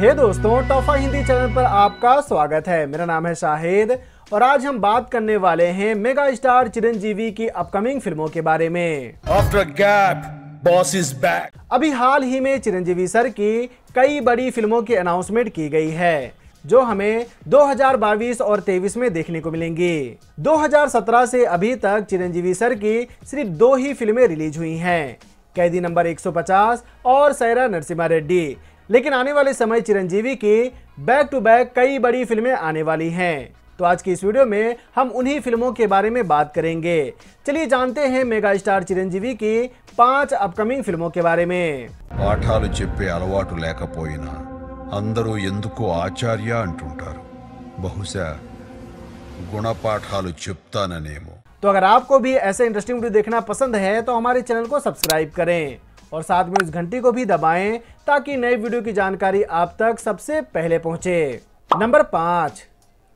हे hey दोस्तों टोफा Hindi channel पर आपका स्वागत है मेरा नाम है शाहिद और आज हम बात करने वाले हैं मेगा स्टार चिरंजीवी की अपकमिंग फिल्मों के बारे में After gap, boss is back. अभी हाल ही में चिरंजीवी सर की कई बड़ी फिल्मों की अनाउंसमेंट की गई है जो हमें 2022 और 23 में देखने को मिलेंगी 2017 से अभी तक चिरंजीवी सर की सिर्फ दो ही फिल्में रिलीज हुई हैं कैदी नंबर 150 और सैरा नरसिम्हा रेड्डी लेकिन आने वाले समय चिरंजीवी की बैक टू बैक कई बड़ी फिल्में आने वाली हैं तो आज की इस वीडियो में हम उन्हीं फिल्मों के बारे में बात करेंगे चलिए जानते हैं मेगा स्टार चिरंजीवी की पांच अपकमिंग फिल्मों के बारे में पाठाल చెప్పే అలవాటు अंदर అందరూ ఎందుకు ఆచార్య అంటుంటారు బహుశా గుణపాఠాలు तो अगर आपको भी ऐसे इंटरेस्टिंग वीडियो देखना पसंद है तो हमारे चैनल को सब्सक्राइब करें और साथ में इस घंटी को भी दबाएं ताकि नए वीडियो की जानकारी आप तक सबसे पहले पहुंचे नंबर पाँच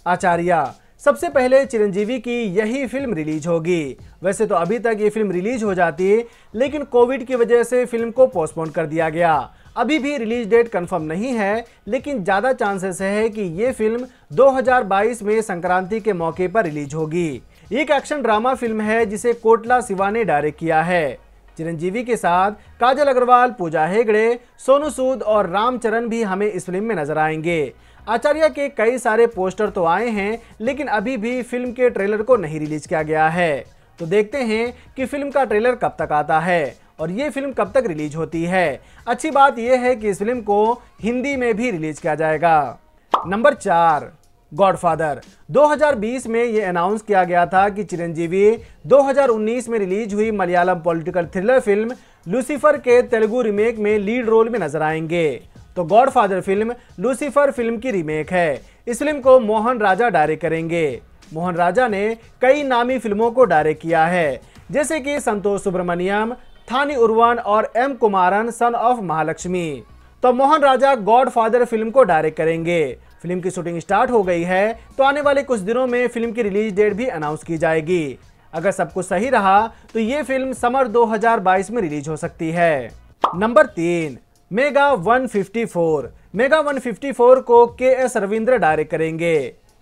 आचार्य सबसे पहले चिरंजीवी की यही फिल्म रिलीज होगी वैसे तो अभी तक ये फिल्म रिलीज हो जाती लेकिन कोविड की वजह से फिल्म को पोस्टपोन कर दिया गया अभी भी रिलीज डेट कंफर्म नहीं है लेकिन ज़्यादा चांसेस है कि ये फिल्म 2022 में संक्रांति के मौके पर रिलीज होगी एक एक्शन ड्रामा फिल्म है जिसे कोटला सिवा ने डायरेक्ट किया है चिरंजीवी के साथ काजल अग्रवाल पूजा हेगड़े सोनू सूद और रामचरण भी हमें इस फिल्म में नजर आएंगे आचार्य के कई सारे पोस्टर तो आए हैं लेकिन अभी भी फिल्म के ट्रेलर को नहीं रिलीज किया गया है तो देखते हैं कि फिल्म का ट्रेलर कब तक आता है और ये फिल्म कब तक रिलीज होती है अच्छी बात यह है कि इस फिल्म को हिंदी में भी रिलीज किया जाएगा नंबर चार गॉडफादर 2020 में ये अनाउंस किया गया था कि चिरंजीवी 2019 में रिलीज हुई Malayalam political thriller film Lucifer के तेलुगु रीमेक में लीड रोल में नजर आएंगे तो गॉडफादर फिल्म लूसीफर फिल्म की रीमेक है इस फिल्म को मोहन राजा डायरेक्ट करेंगे मोहन राजा ने कई नामी फिल्मों को डायरेक्ट किया है जैसे कि संतोष सुब्रमण्यम थानी उर्वन और M Kumaran son of Mahalakshmi तो मोहन राजा गॉडफादर फिल्म को डायरेक्ट करेंगे फिल्म की शूटिंग स्टार्ट हो गई है तो आने वाले कुछ दिनों में फिल्म की रिलीज डेट भी अनाउंस की जाएगी अगर सब कुछ सही रहा तो ये फिल्म समर 2022 में रिलीज हो सकती है नंबर तीन मेगा 154 मेगा 154 को के एस रविंद्र डायरेक्ट करेंगे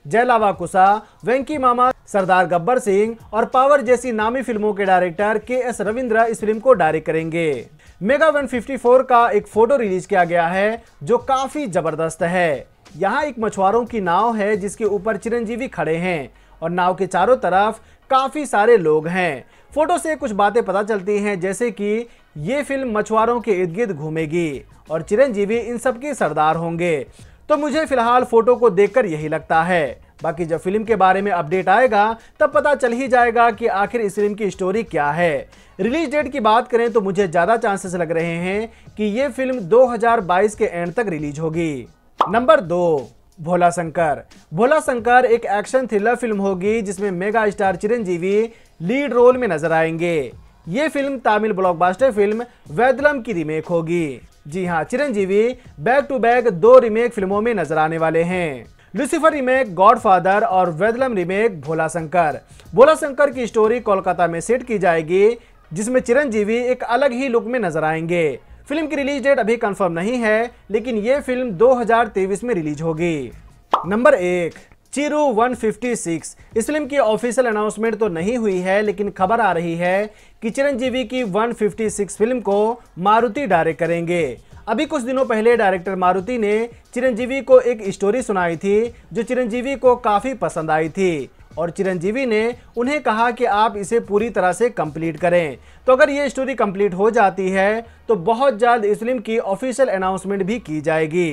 जयलावा कुसा वेंकी मामा सरदार गब्बर सिंह और पावर जैसी नामी फिल्मों के डायरेक्टर के एस रविंद्र इस फिल्म को डायरेक्ट करेंगे मेगा 154 का एक फोटो रिलीज किया गया है जो काफी जबरदस्त है यहाँ एक मछुआरों की नाव है जिसके ऊपर चिरंजीवी खड़े हैं और नाव के चारों तरफ काफ़ी सारे लोग हैं फोटो से कुछ बातें पता चलती हैं जैसे कि ये फिल्म मछुआरों के इर्द गिर्द घूमेगी और चिरंजीवी इन सब के सरदार होंगे तो मुझे फिलहाल फोटो को देखकर यही लगता है बाकी जब फिल्म के बारे में अपडेट आएगा तब पता चल ही जाएगा कि आखिर इस फिल्म की स्टोरी क्या है रिलीज डेट की बात करें तो मुझे ज़्यादा चांसेस लग रहे हैं कि ये फिल्म 2022 के एंड तक रिलीज होगी नंबर दो भोला शंकर भोला शंकर एक एक्शन थ्रिलर फिल्म होगी जिसमें mega star Chiranjeevi lead role में नजर आएंगे ये फिल्म तमिल ब्लॉकबस्टर फिल्म वैदलम की रीमेक होगी जी हाँ चिरंजीवी बैक टू बैक दो रीमेक फिल्मों में नजर आने वाले हैं लुसिफर रीमेक गॉडफादर और वैदलम रीमेक भोला शंकर भोला शंकर की स्टोरी कोलकाता में सेट की जाएगी जिसमें चिरंजीवी एक अलग ही लुक में नजर आएंगे फिल्म की रिलीज डेट अभी कंफर्म नहीं है लेकिन ये फिल्म 2023 में रिलीज होगी नंबर एक चिरू 156 इस फिल्म की ऑफिशियल अनाउंसमेंट तो नहीं हुई है लेकिन खबर आ रही है कि चिरंजीवी की 156 फिल्म को मारुति डायरेक्ट करेंगे अभी कुछ दिनों पहले डायरेक्टर मारुति ने चिरंजीवी को एक स्टोरी सुनाई थी जो चिरंजीवी को काफ़ी पसंद आई थी और चिरंजीवी ने उन्हें कहा कि आप इसे पूरी तरह से कंप्लीट करें तो अगर ये स्टोरी कंप्लीट हो जाती है तो बहुत जल्द इस फिल्म की ऑफिशियल अनाउंसमेंट भी की जाएगी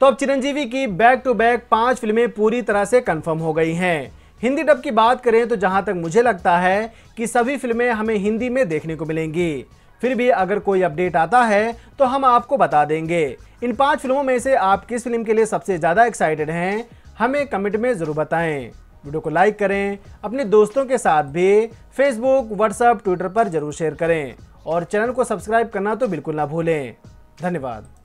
तो अब चिरंजीवी की बैक टू बैक पांच फिल्में पूरी तरह से कंफर्म हो गई हैं हिंदी डब की बात करें तो जहां तक मुझे लगता है कि सभी फिल्में हमें हिंदी में देखने को मिलेंगी फिर भी अगर कोई अपडेट आता है तो हम आपको बता देंगे इन पांच फिल्मों में से आप किस फिल्म के लिए सबसे ज़्यादा एक्साइटेड हैं हमें कमेंट में ज़रूर बताएं वीडियो को लाइक करें अपने दोस्तों के साथ भी फेसबुक व्हाट्सएप ट्विटर पर जरूर शेयर करें और चैनल को सब्सक्राइब करना तो बिल्कुल ना भूलें धन्यवाद